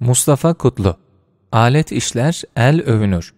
Mustafa Kutlu Alet işler, el övünür.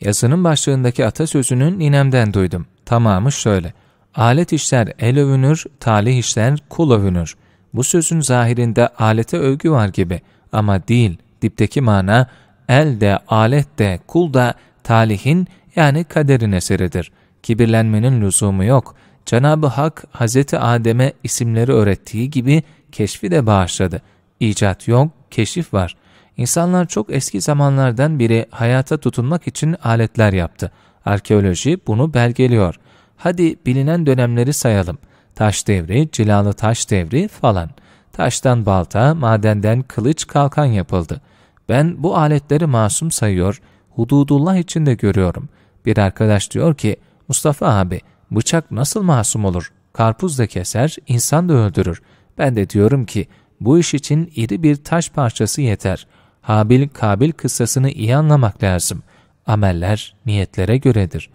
Yazının başlığındaki atasözünün ninemden duydum. Tamamı şöyle. Alet işler el övünür, talih işler kul övünür. Bu sözün zahirinde alete övgü var gibi ama değil. Dipteki mana el de, alet de, kul da talihin yani kaderin eseridir. Kibirlenmenin lüzumu yok. Cenab-ı Hak Hz. Adem'e isimleri öğrettiği gibi keşfi de bağışladı. İcat yok, keşif var. İnsanlar çok eski zamanlardan beri hayata tutunmak için aletler yaptı. Arkeoloji bunu belgeliyor. Hadi bilinen dönemleri sayalım. Taş devri, cilalı taş devri falan. Taştan balta, madenden kılıç, kalkan yapıldı. Ben bu aletleri masum sayıyor, hududullah içinde görüyorum. Bir arkadaş diyor ki, Mustafa abi bıçak nasıl masum olur? Karpuz da keser, insan da öldürür. Ben de diyorum ki, bu iş için iri bir taş parçası yeter. Habil-Kabil kıssasını iyi anlamak lazım. Ameller niyetlere göredir.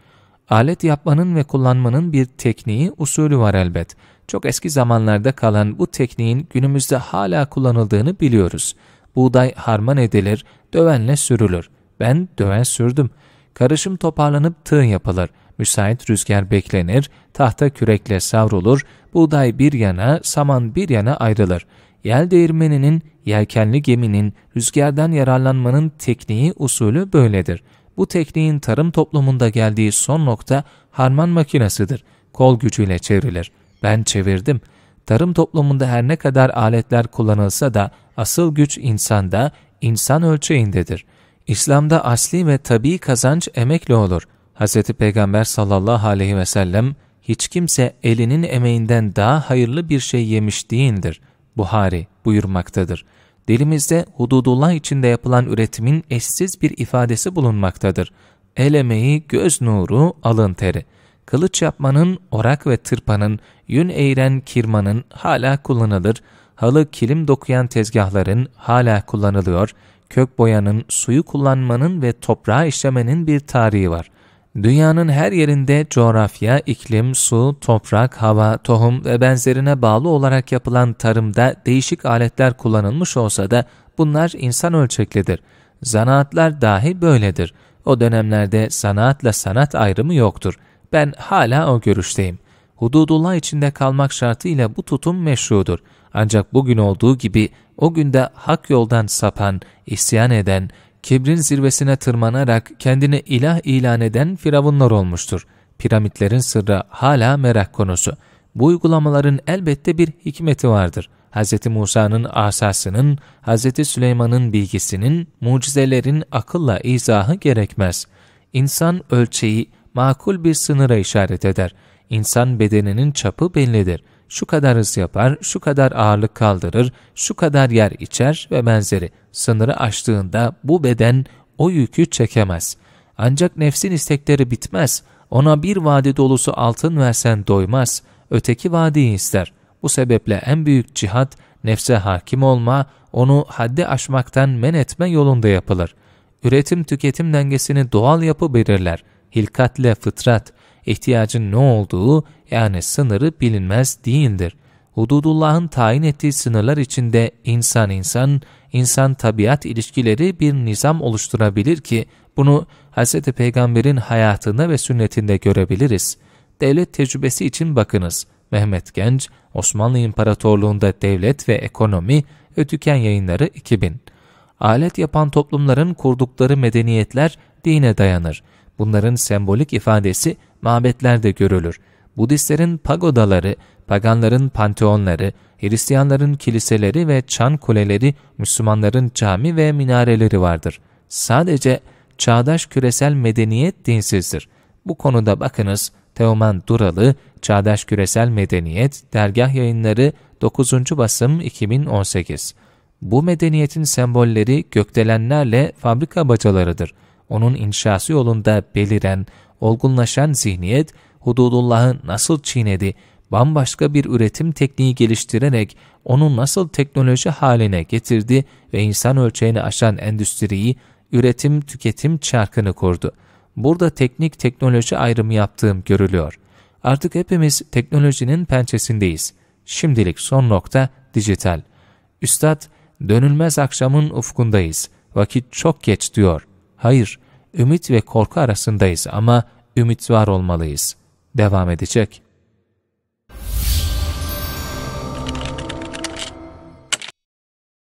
Alet yapmanın ve kullanmanın bir tekniği, usulü var elbet. Çok eski zamanlarda kalan bu tekniğin günümüzde hala kullanıldığını biliyoruz. Buğday harman edilir, dövenle sürülür. Ben döven sürdüm. Karışım toparlanıp tığ yapılır. Müsait rüzgar beklenir, tahta kürekle savrulur, buğday bir yana, saman bir yana ayrılır.'' Yel değirmeninin, yelkenli geminin, rüzgardan yararlanmanın tekniği usulü böyledir. Bu tekniğin tarım toplumunda geldiği son nokta harman makinesidir. Kol gücüyle çevrilir. Ben çevirdim. Tarım toplumunda her ne kadar aletler kullanılsa da asıl güç insanda, insan ölçeğindedir. İslam'da asli ve tabii kazanç emekle olur. Hz. Peygamber sallallahu aleyhi ve sellem, hiç kimse elinin emeğinden daha hayırlı bir şey yemiş değildir. Buhari buyurmaktadır. Dilimizde hududullah içinde yapılan üretimin eşsiz bir ifadesi bulunmaktadır. El emeği, göz nuru, alın teri. Kılıç yapmanın, orak ve tırpanın, yün eğren kirmanın hala kullanılır, halı kilim dokuyan tezgahların hala kullanılıyor, kök boyanın, suyu kullanmanın ve toprağa işlemenin bir tarihi var. Dünyanın her yerinde coğrafya, iklim, su, toprak, hava, tohum ve benzerine bağlı olarak yapılan tarımda değişik aletler kullanılmış olsa da bunlar insan ölçeklidir. Zanaatlar dahi böyledir. O dönemlerde sanatla sanat ayrımı yoktur. Ben hala o görüşteyim. Hududullah içinde kalmak şartıyla bu tutum meşrudur. Ancak bugün olduğu gibi o günde hak yoldan sapan, isyan eden, kibrin zirvesine tırmanarak kendini ilah ilan eden firavunlar olmuştur. Piramitlerin sırrı hala merak konusu. Bu uygulamaların elbette bir hikmeti vardır. Hz. Musa'nın asasının, Hz. Süleyman'ın bilgisinin, mucizelerin akılla izahı gerekmez. İnsan ölçeği makul bir sınıra işaret eder. İnsan bedeninin çapı bellidir.'' şu kadar hız yapar, şu kadar ağırlık kaldırır, şu kadar yer içer ve benzeri. Sınırı aştığında bu beden o yükü çekemez. Ancak nefsin istekleri bitmez. Ona bir vade dolusu altın versen doymaz. Öteki vadeyi ister. Bu sebeple en büyük cihat nefse hakim olma, onu haddi aşmaktan men etme yolunda yapılır. Üretim-tüketim dengesini doğal yapı belirler. Hilkatle fıtrat, ihtiyacın ne olduğu yani sınırı bilinmez değildir. Hududullah'ın tayin ettiği sınırlar içinde insan-insan, insan-tabiat ilişkileri bir nizam oluşturabilir ki bunu Hz. Peygamber'in hayatında ve sünnetinde görebiliriz. Devlet tecrübesi için bakınız. Mehmet Genç, Osmanlı İmparatorluğunda Devlet ve Ekonomi, Ötüken Yayınları 2000. Alet yapan toplumların kurdukları medeniyetler dine dayanır. Bunların sembolik ifadesi mabetlerde görülür. Budistlerin pagodaları, paganların panteonları, Hristiyanların kiliseleri ve çan kuleleri, Müslümanların cami ve minareleri vardır. Sadece çağdaş küresel medeniyet dinsizdir. Bu konuda bakınız Teoman Duralı, Çağdaş Küresel Medeniyet, Dergah Yayınları 9. Basım 2018. Bu medeniyetin sembolleri gökdelenlerle fabrika bacalarıdır onun inşası yolunda beliren, olgunlaşan zihniyet, hududullahı nasıl çiğnedi, bambaşka bir üretim tekniği geliştirerek onu nasıl teknoloji haline getirdi ve insan ölçeğini aşan endüstriyi, üretim-tüketim çarkını kurdu. Burada teknik teknoloji ayrımı yaptığım görülüyor. Artık hepimiz teknolojinin pençesindeyiz. Şimdilik son nokta dijital. Üstad, dönülmez akşamın ufkundayız. Vakit çok geç diyor. Hayır, ümit ve korku arasındayız ama ümit var olmalıyız. Devam edecek.